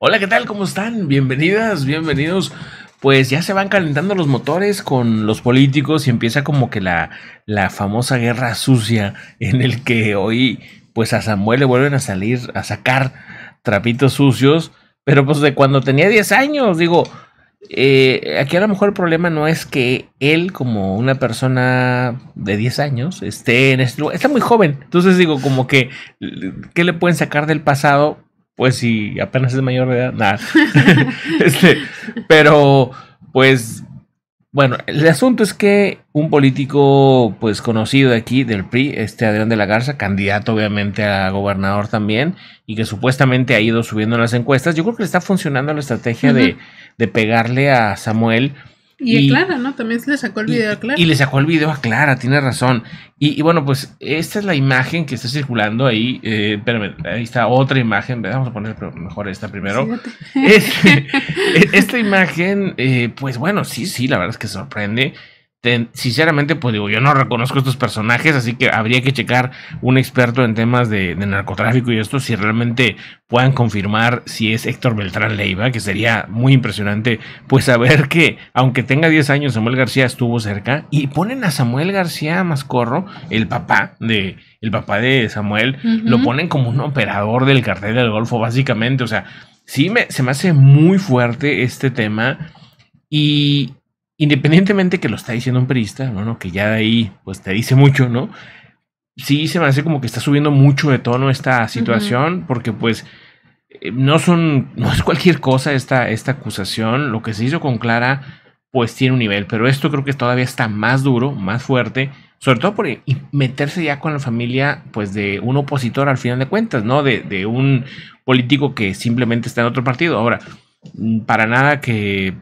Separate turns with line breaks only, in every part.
Hola, ¿qué tal? ¿Cómo están? Bienvenidas, bienvenidos. Pues ya se van calentando los motores con los políticos y empieza como que la, la famosa guerra sucia en el que hoy pues a Samuel le vuelven a salir, a sacar trapitos sucios, pero pues de cuando tenía 10 años, digo, eh, aquí a lo mejor el problema no es que él, como una persona de 10 años, esté en este lugar. Está muy joven. Entonces digo, como que, ¿qué le pueden sacar del pasado? Pues si apenas es mayor de edad, nada. Este, pero, pues, bueno, el asunto es que un político, pues, conocido aquí, del PRI, este Adrián de la Garza, candidato obviamente a gobernador también, y que supuestamente ha ido subiendo en las encuestas, yo creo que le está funcionando la estrategia de de pegarle a Samuel.
Y, a Clara, ¿no? También se le sacó el video a Clara. Y le
sacó el video a Clara, tiene razón. Y, bueno, pues esta es la imagen que está circulando ahí. Eh, espérame, ahí está otra imagen. Vamos a poner mejor esta primero. Este, e, esta imagen, eh, pues bueno, sí, sí, la verdad es que sorprende. Este, sinceramente, pues digo, yo no reconozco estos personajes, así que habría que checar un experto en temas de, narcotráfico y esto, si realmente puedan confirmar si es Héctor Beltrán Leiva, que sería muy impresionante, pues saber que, aunque tenga 10 años, Samuel García estuvo cerca y ponen a Samuel García Mascorro, el papá de... El papá de Samuel lo ponen como un operador del cartel del Golfo, básicamente. O sea, sí se me hace muy fuerte este tema. Y, independientemente que lo está diciendo un perista, no, que ya de ahí pues te dice mucho, ¿no? Sí se me hace como que está subiendo mucho de tono esta situación, porque pues eh, no son, no es cualquier cosa esta, esta acusación, lo que se hizo con Clara pues tiene un nivel, pero esto creo que todavía está más duro, más fuerte, sobre todo por eh, meterse ya con la familia pues de un opositor al final de cuentas, ¿no? De, de un político que simplemente está en otro partido. Ahora, mm, para nada que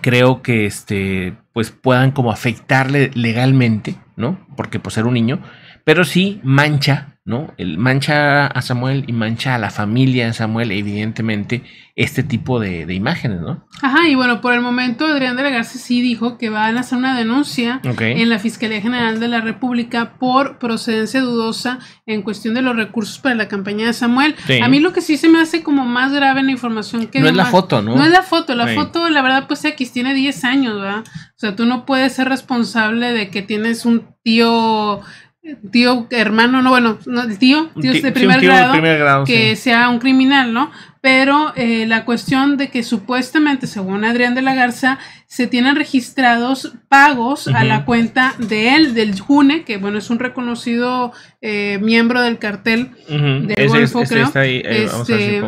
creo que este, pues puedan como afectarle legalmente, ¿no? Porque por pues, ser un niño, pero sí mancha ¿no? El mancha a Samuel y mancha a la familia de Samuel, evidentemente, este tipo de, imágenes, ¿no?
Ajá, y bueno, por el momento Adrián de sí dijo que van a hacer una denuncia en la Fiscalía General de la República por procedencia dudosa en cuestión de los recursos para la campaña de Samuel. A mí lo que sí se me hace como más grave la información que... No es la foto, ¿no? No es la foto, la foto, la verdad, pues X tiene 10 años, ¿verdad? O sea, tú no puedes ser responsable de que tienes un tío tío, hermano, no, bueno, no, tío, tío, de primer grado, que sea un criminal, ¿no? pero eh, la cuestión de que supuestamente, según Adrián de la Garza, se tienen registrados pagos a la cuenta de él, del June, que bueno, es un reconocido eh, miembro del cartel de Golfo, creo. Eh, este,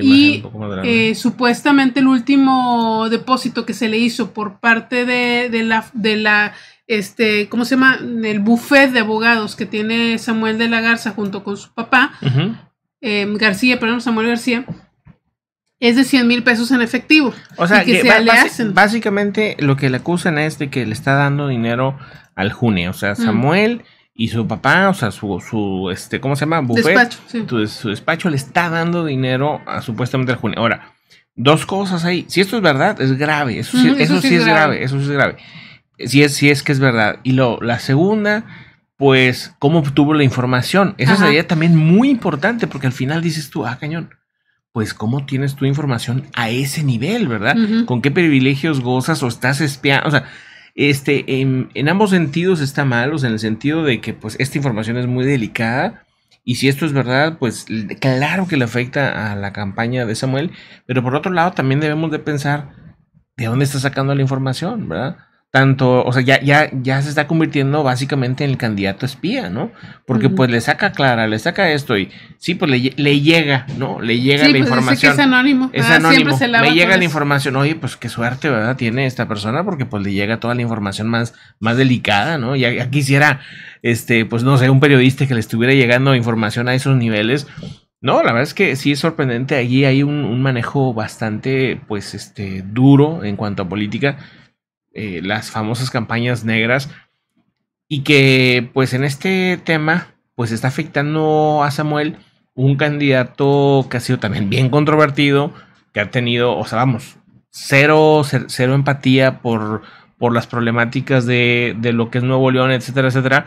y, supuestamente el último depósito que se le hizo por parte de, de la... De la este, ¿cómo se llama? El buffet de abogados que tiene Samuel de la Garza junto con su papá, García, perdón, Samuel García, es de 100 mil pesos en efectivo. O sea, que, básicamente
lo que le acusan es de que le está dando dinero al June, o sea, mm. Samuel y su papá, o sea, su, su este, ¿cómo se llama? despacho, sí. su, despacho le está dando dinero a, supuestamente al June. Ahora, dos cosas ahí. Si esto es verdad, es grave. Eso, sí, es grave. eso sí es grave. Si es, si es que es verdad. Y lo, la segunda pues cómo obtuvo la información. Esa sería también muy importante porque al final dices tú, ah, cañón pues cómo tienes tu información a ese nivel, ¿verdad? ¿Con qué privilegios gozas o estás espiando? O sea, este, en, en, ambos sentidos está mal, o sea, en el sentido de que pues esta información es muy delicada y si esto es verdad, pues claro que le afecta a la campaña de Samuel, pero por otro lado también debemos de pensar de dónde está sacando la información, ¿verdad? tanto, o sea, ya, ya, ya se está convirtiendo básicamente en el candidato espía, ¿no? Porque pues le saca Clara, le saca esto y sí, pues le, llega, ¿no? Le llega la información. Pues, dice que es anónimo. Es ah, anónimo. Me llega la pues. información, oye, pues qué suerte, ¿verdad? Tiene esta persona porque pues le llega toda la información más, más delicada, ¿no? Ya, quisiera, este, pues no sé, un periodista que le estuviera llegando información a esos niveles. No, la verdad es que sí es sorprendente. Allí hay un, un manejo bastante, pues, este, duro en cuanto a política eh, las famosas campañas negras y que pues en este tema pues está afectando a Samuel un candidato que ha sido también bien controvertido, que ha tenido, o sea, vamos, cero, cero empatía por, por las problemáticas de, lo que es Nuevo León, etcétera, etcétera.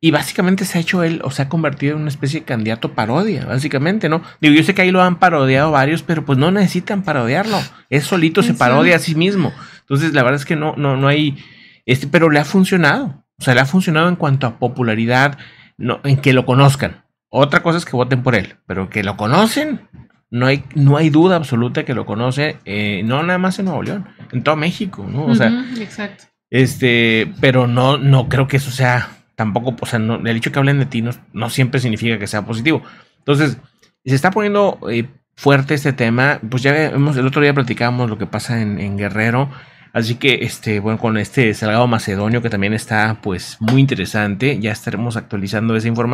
Y básicamente
se ha hecho él, o se ha convertido en una especie de candidato parodia, básicamente, ¿no? Digo, yo sé que ahí lo han parodiado varios, pero pues no necesitan parodiarlo. es solito se parodia a sí mismo. Entonces, la verdad es que no, no, no hay, este, pero le ha funcionado. O sea, le ha funcionado en cuanto a popularidad, no, en que lo conozcan. Otra cosa es que voten por él, pero que lo conocen, no hay, no hay duda absoluta que lo conoce, eh, no nada más en Nuevo León, en todo México, ¿no? O sea, exacto. Este, pero no, no creo que eso sea tampoco, o sea, no, el hecho que hablen de ti no, siempre significa que sea positivo. Entonces, se está poniendo eh, fuerte este tema, pues ya vemos, el otro día platicábamos lo que pasa en Guerrero, Así que, este, bueno, con este Salgado Macedonio que también está pues muy interesante, ya estaremos actualizando esa información.